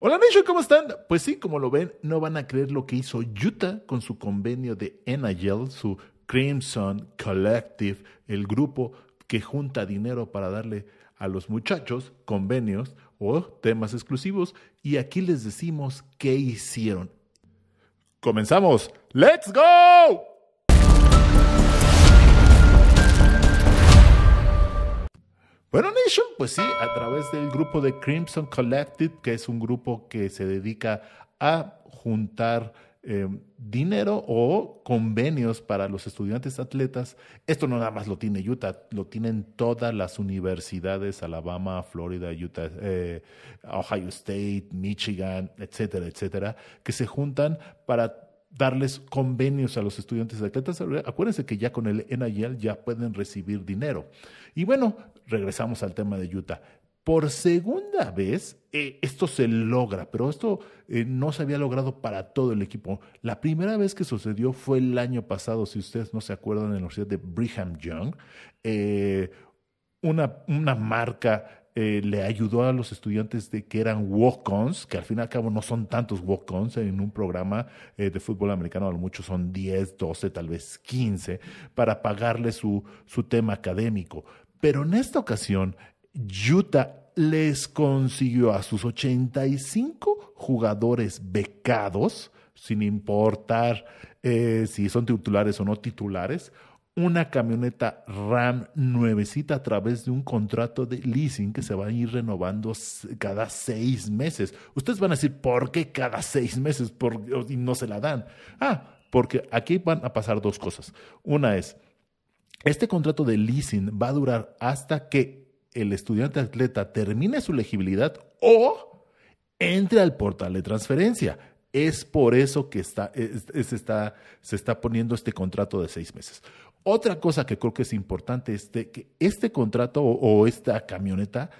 Hola Nation, ¿cómo están? Pues sí, como lo ven, no van a creer lo que hizo Utah con su convenio de NIL, su Crimson Collective, el grupo que junta dinero para darle a los muchachos convenios o temas exclusivos. Y aquí les decimos qué hicieron. Comenzamos. ¡Let's go! Bueno Nation, pues sí, a través del grupo de Crimson Collective, que es un grupo que se dedica a juntar em, dinero o convenios para los estudiantes atletas. Esto no nada más lo tiene Utah, lo tienen todas las universidades, Alabama, Florida, Utah, eh, Ohio State, Michigan, etcétera, etcétera, que se juntan para darles convenios a los estudiantes de atletas. Acuérdense que ya con el NIL ya pueden recibir dinero. Y bueno, regresamos al tema de Utah. Por segunda vez, eh, esto se logra, pero esto eh, no se había logrado para todo el equipo. La primera vez que sucedió fue el año pasado, si ustedes no se acuerdan, en la Universidad de Brigham Young. Eh, una, una marca eh, le ayudó a los estudiantes de que eran walk-ons, que al fin y al cabo no son tantos walk-ons en un programa eh, de fútbol americano, a lo mucho son 10, 12, tal vez 15, para pagarle su, tema académico. Pero en esta ocasión, Utah les consiguió a sus 85 jugadores becados, sin importar eh, si son titulares o no titulares, una camioneta RAM nuevecita a través de un contrato de leasing que se va a ir renovando cada seis meses. Ustedes van a decir, ¿por qué cada seis meses? ¿Por y no se la dan? Ah, porque aquí van a pasar dos cosas. Una es, este contrato de leasing va a durar hasta que el estudiante atleta termine su legibilidad o entre al portal de transferencia. Es por eso que está, se está poniendo este contrato de seis meses. Otra cosa que creo que es importante es que este contrato o, esta camioneta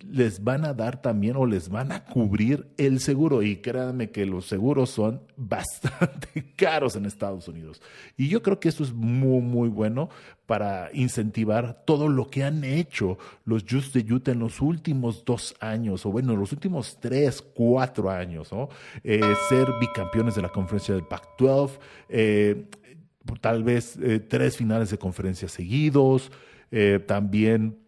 les van a dar también o les van a cubrir el seguro. Y créanme que los seguros son bastante caros en Estados Unidos. Y yo creo que eso es muy, muy bueno para incentivar todo lo que han hecho los Just de Utah en los últimos dos años, o bueno, los últimos tres, cuatro años, ¿no? Eh, ser bicampeones de la conferencia del Pac-12, tal vez eh, tres finales de conferencia seguidos, eh, también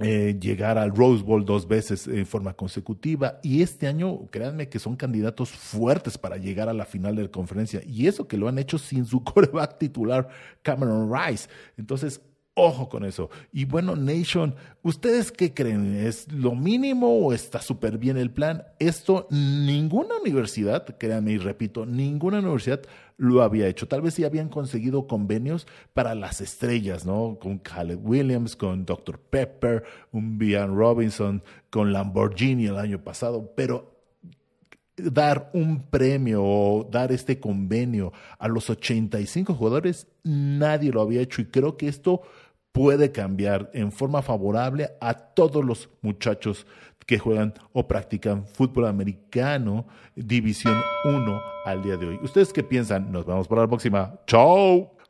eh, llegar al Rose Bowl dos veces en forma consecutiva. Y este año, créanme que son candidatos fuertes para llegar a la final de la conferencia. Y eso que lo han hecho sin su coreback titular, Cameron Rice. Entonces, Ojo con eso. Y bueno, Nation, ¿ustedes qué creen? ¿Es lo mínimo o está súper bien el plan? Esto ninguna universidad, créanme y repito, ninguna universidad lo había hecho. Tal vez sí habían conseguido convenios para las estrellas, ¿no? Con Khaled Williams, con Dr. Pepper, un Bian Robinson, con Lamborghini el año pasado, pero dar un premio o dar este convenio a los 85 jugadores, nadie lo había hecho y creo que esto puede cambiar en forma favorable a todos los muchachos que juegan o practican fútbol americano División 1 al día de hoy. ¿Ustedes qué piensan? Nos vemos para la próxima. ¡Chao!